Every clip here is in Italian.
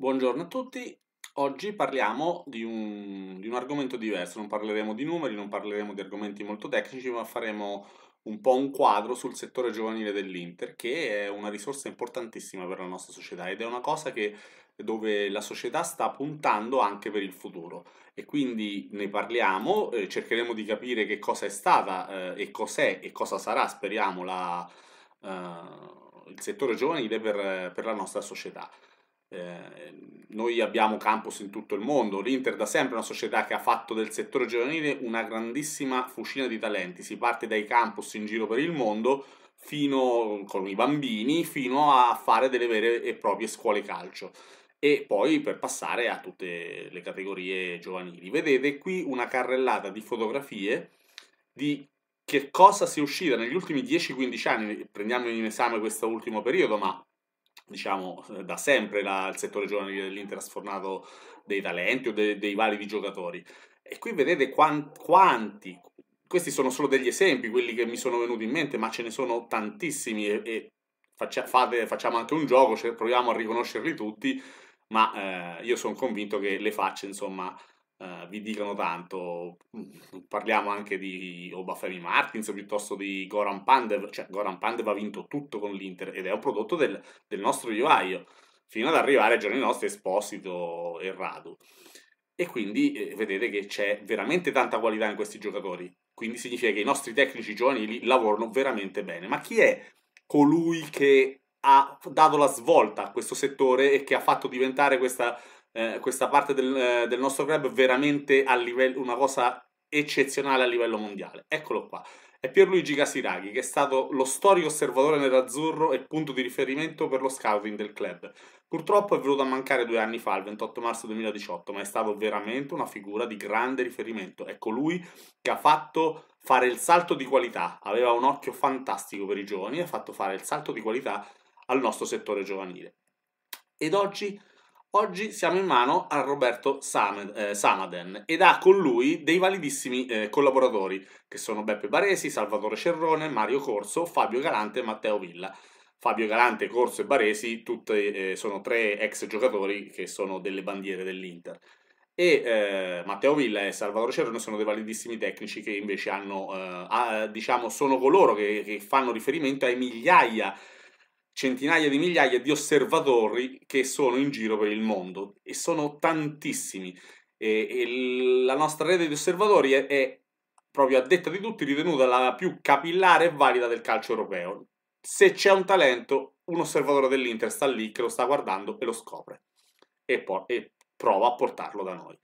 Buongiorno a tutti, oggi parliamo di un, di un, argomento diverso, non parleremo di numeri, non parleremo di argomenti molto tecnici, ma faremo un po' un quadro sul settore giovanile dell'Inter, che è una risorsa importantissima per la nostra società ed è una cosa che, dove la società sta puntando anche per il futuro. E quindi ne parliamo, eh, cercheremo di capire che cosa è stata eh, e cos'è e cosa sarà, speriamo, la, eh, il settore giovanile per, per la nostra società. Eh, noi abbiamo campus in tutto il mondo, l'Inter da sempre è una società che ha fatto del settore giovanile una grandissima fucina di talenti, si parte dai campus in giro per il mondo fino, con i bambini fino a fare delle vere e proprie scuole calcio e poi per passare a tutte le categorie giovanili. Vedete qui una carrellata di fotografie di che cosa si è uscita negli ultimi 10-15 anni, prendiamo in esame questo ultimo periodo, ma diciamo, eh, da sempre la, il settore giovanile dell'Inter ha sfornato dei talenti o de, dei validi giocatori. E qui vedete quant, quanti, questi sono solo degli esempi, quelli che mi sono venuti in mente, ma ce ne sono tantissimi e, e faccia, fate, facciamo anche un gioco, cioè proviamo a riconoscerli tutti, ma eh, io sono convinto che le facce, insomma, eh, vi dicono tanto. Mm, parliamo anche di Obafemi Martins piuttosto di Goran Pandev, cioè Goran Pandev ha vinto tutto con l'Inter ed è un prodotto del, del nostro vivaio, fino ad arrivare ai giorni nostri Esposito e Radu. E quindi eh, vedete che c'è veramente tanta qualità in questi giocatori. Quindi significa che i nostri tecnici giovanili lavorano veramente bene. Ma chi è colui che ha dato la svolta a questo settore e che ha fatto diventare questa eh, questa parte del, eh, del, nostro club veramente a livello, una cosa eccezionale a livello mondiale. Eccolo qua. È Pierluigi Casiraghi, che è stato lo storico osservatore nerazzurro e punto di riferimento per lo scouting del club. Purtroppo è venuto a mancare due anni fa, il 28 marzo 2018, ma è stato veramente una figura di grande riferimento. È colui che ha fatto fare il salto di qualità, aveva un occhio fantastico per i giovani e ha fatto fare il salto di qualità al nostro settore giovanile. Ed oggi Oggi siamo in mano a Roberto eh, Samaden ed ha con lui dei validissimi eh, collaboratori che sono Beppe Baresi, Salvatore Cerrone, Mario Corso, Fabio Galante e Matteo Villa. Fabio Galante, Corso e Baresi tutte, eh, sono tre ex giocatori che sono delle bandiere dell'Inter. E Matteo Villa e Salvatore Cerrone sono dei validissimi tecnici che invece hanno, a, diciamo, sono coloro che, che fanno riferimento ai migliaia di centinaia di migliaia di osservatori che sono in giro per il mondo e sono tantissimi. E, e la nostra rete di osservatori è, è, proprio a detta di tutti ritenuta la più capillare e valida del calcio europeo. Se c'è un talento, un osservatore dell'Inter sta lì che lo sta guardando e lo scopre e, poi, e prova a portarlo da noi.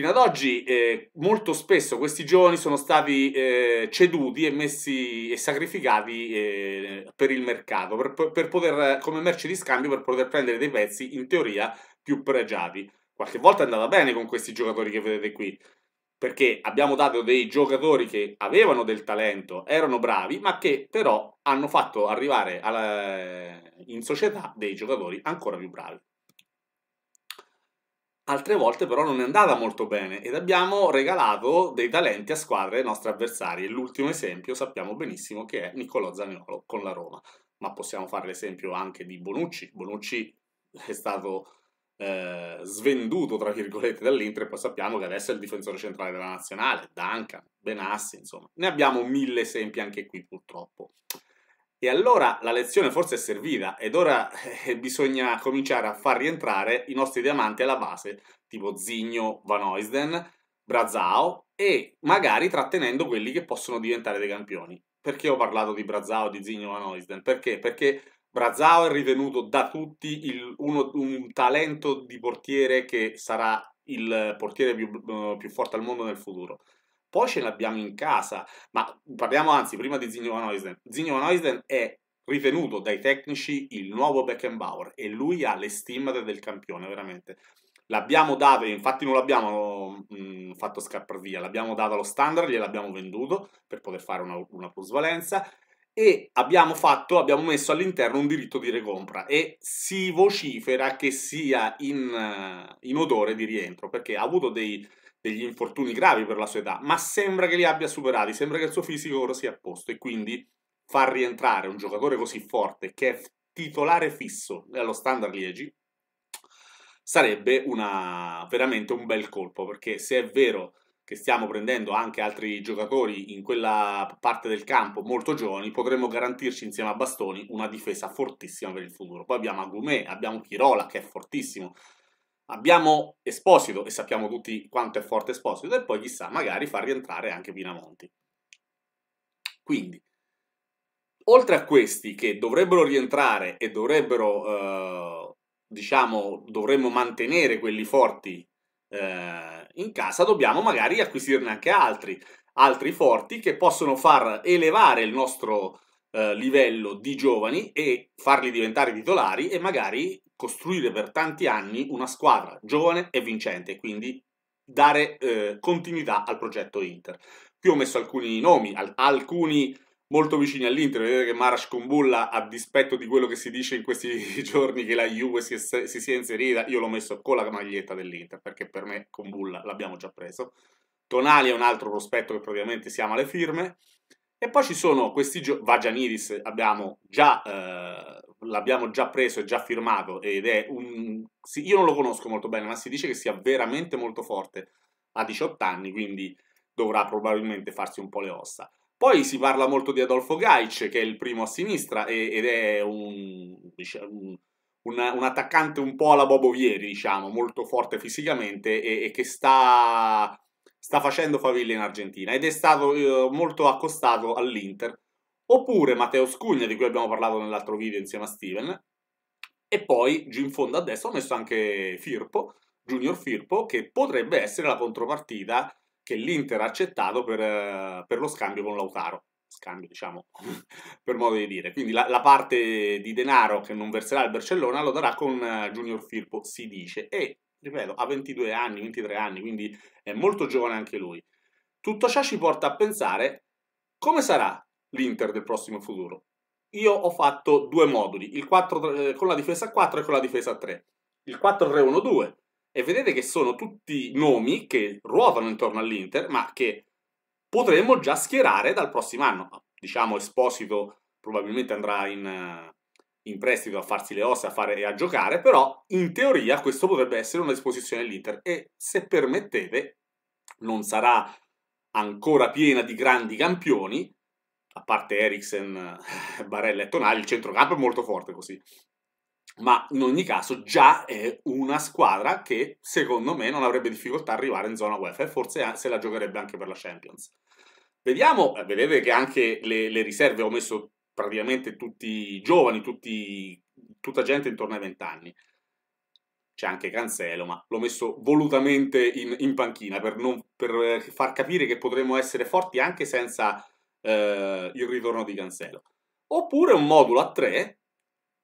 Fino ad oggi eh, molto spesso questi giovani sono stati eh, ceduti e, messi, e sacrificati eh, per il mercato, per, per poter, come merce di scambio per poter prendere dei pezzi in teoria più pregiati. Qualche volta è andata bene con questi giocatori che vedete qui, perché abbiamo dato dei giocatori che avevano del talento, erano bravi, ma che però hanno fatto arrivare alla, in società dei giocatori ancora più bravi. Altre volte però non è andata molto bene ed abbiamo regalato dei talenti a squadre nostre avversarie. L'ultimo esempio sappiamo benissimo che è Niccolò Zaniolo con la Roma, ma possiamo fare l'esempio anche di Bonucci. Bonucci è stato eh, svenduto, tra virgolette, dall'Inter e poi sappiamo che adesso è il difensore centrale della nazionale, Duncan, Benassi, insomma. Ne abbiamo mille esempi anche qui purtroppo. E allora la lezione forse è servita ed ora eh, bisogna cominciare a far rientrare i nostri diamanti alla base, tipo Zigno, Van Oisden, Brazao e magari trattenendo quelli che possono diventare dei campioni. Perché ho parlato di Brazao, di Zigno, Van Oisden? Perché? Perché Brazao è ritenuto da tutti il, uno, un talento di portiere che sarà il portiere più, eh, più forte al mondo nel futuro poi ce l'abbiamo in casa, ma parliamo anzi prima di Zinio Van Oisden. Zinio Van Oisden è ritenuto dai tecnici il nuovo Beckenbauer e lui ha le stimmate del campione, veramente. L'abbiamo dato, infatti non l'abbiamo mh, mm, fatto scappare via, l'abbiamo dato allo standard, gliel'abbiamo venduto per poter fare una, una plusvalenza e abbiamo, fatto, abbiamo messo all'interno un diritto di recompra e si vocifera che sia in, in odore di rientro perché ha avuto dei, degli infortuni gravi per la sua età, ma sembra che li abbia superati, sembra che il suo fisico ora sia a posto e quindi far rientrare un giocatore così forte che è titolare fisso allo standard Liegi sarebbe una, veramente un bel colpo, perché se è vero che stiamo prendendo anche altri giocatori in quella parte del campo molto giovani, potremmo garantirci insieme a Bastoni una difesa fortissima per il futuro. Poi abbiamo Agumè, abbiamo Chirola che è fortissimo, Abbiamo Esposito e sappiamo tutti quanto è forte Esposito e poi chissà, magari fa rientrare anche Pinamonti. Quindi, oltre a questi che dovrebbero rientrare e dovrebbero, eh, diciamo, dovremmo mantenere quelli forti eh, in casa, dobbiamo magari acquisirne anche altri, altri forti che possono far elevare il nostro eh, livello di giovani e farli diventare titolari e magari costruire per tanti anni una squadra giovane e vincente, quindi dare eh, continuità al progetto Inter. Qui ho messo alcuni nomi, al- alcuni molto vicini all'Inter, vedete che Marash Kumbulla, a dispetto di quello che si dice in questi giorni che la Juve si, è, si sia inserita, io l'ho messo con la maglietta dell'Inter, perché per me Kumbulla l'abbiamo già preso. Tonali è un altro prospetto che praticamente siamo alle firme. E poi ci sono questi giochi, Vagianiris abbiamo già, eh, l'abbiamo già preso e già firmato ed è un... Sì, io non lo conosco molto bene, ma si dice che sia veramente molto forte a 18 anni, quindi dovrà probabilmente farsi un po' le ossa. Poi si parla molto di Adolfo Gaic, che è il primo a sinistra e, ed è un, un, un, un, attaccante un po' alla Bobovieri, diciamo, molto forte fisicamente e, e che sta sta facendo faville in Argentina ed è stato eh, molto accostato all'Inter. Oppure Matteo Scugna, di cui abbiamo parlato nell'altro video insieme a Steven, e poi giù in fondo a destra ho messo anche Firpo, Junior Firpo, che potrebbe essere la contropartita che l'Inter ha accettato per, eh, per lo scambio con Lautaro scambio, diciamo, per modo di dire. Quindi la, la, parte di denaro che non verserà il Barcellona lo darà con eh, Junior Firpo, si dice. E ripeto, ha 22 anni, 23 anni, quindi è molto giovane anche lui. Tutto ciò ci porta a pensare come sarà l'Inter del prossimo futuro. Io ho fatto due moduli, 4, eh, con la difesa 4 e con la difesa 3. Il 4-3-1-2. E vedete che sono tutti nomi che ruotano intorno all'Inter, ma che potremmo già schierare dal prossimo anno. Diciamo Esposito probabilmente andrà in, eh, in prestito a farsi le ossa, a fare e a giocare, però in teoria questo potrebbe essere una disposizione dell'Inter e se permettete non sarà ancora piena di grandi campioni, a parte Eriksen, eh, Barella e Tonali, il centrocampo è molto forte così. Ma in ogni caso già è una squadra che secondo me non avrebbe difficoltà a arrivare in zona UEFA e forse se la giocherebbe anche per la Champions. Vediamo, eh, vedete che anche le, le riserve ho messo praticamente tutti giovani, tutti, tutta gente intorno ai 20 anni. C'è anche Cancelo, ma l'ho messo volutamente in, in panchina per, non, per, eh, far capire che potremmo essere forti anche senza eh, il ritorno di Cancelo. Oppure un modulo a 3,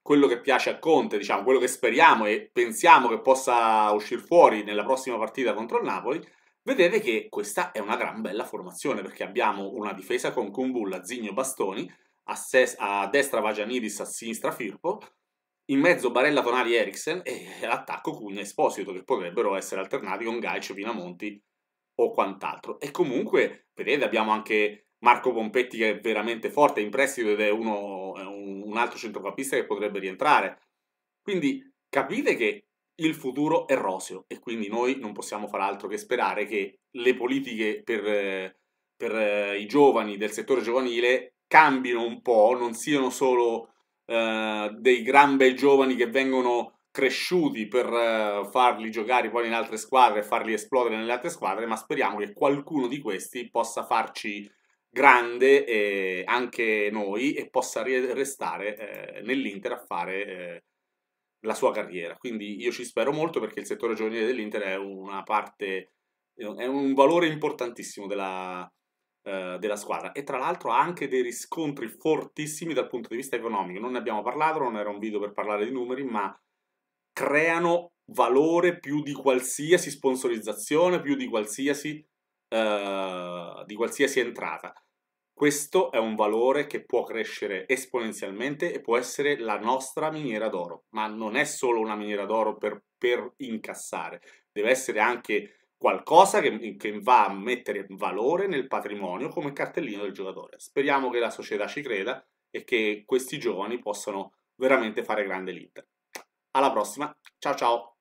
quello che piace a Conte, diciamo, quello che speriamo e pensiamo che possa uscire fuori nella prossima partita contro il Napoli, vedete che questa è una gran bella formazione perché abbiamo una difesa con Kumbulla, Zigno, Bastoni, a, ses- a destra Vagianidis, a sinistra Firpo, in mezzo Barella, Tonali, Eriksen e l'attacco Cugna Esposito, che potrebbero essere alternati con Gaicio, Pinamonti o quant'altro. E comunque, vedete, abbiamo anche Marco Pompetti che è veramente forte in prestito ed è uno, un altro centrocampista che potrebbe rientrare. Quindi capite che il futuro è roseo e quindi noi non possiamo far altro che sperare che le politiche per, per i giovani del settore giovanile cambino un po', non siano solo eh, dei gran bei giovani che vengono cresciuti per eh, farli giocare poi in altre squadre e farli esplodere nelle altre squadre, ma speriamo che qualcuno di questi possa farci grande e anche noi e possa restare eh, nell'Inter a fare eh, la sua carriera. Quindi io ci spero molto perché il settore giovanile dell'Inter è una parte, è un valore importantissimo della, eh, della squadra e tra l'altro ha anche dei riscontri fortissimi dal punto di vista economico. Non ne abbiamo parlato, non era un video per parlare di numeri, ma creano valore più di qualsiasi sponsorizzazione, più di qualsiasi, eh, di qualsiasi entrata. Questo è un valore che può crescere esponenzialmente e può essere la nostra miniera d'oro, ma non è solo una miniera d'oro per, per incassare, deve essere anche qualcosa che, che, va a mettere valore nel patrimonio come cartellino del giocatore. Speriamo che la società ci creda e che questi giovani possano veramente fare grande l'Inter. Alla prossima, ciao ciao!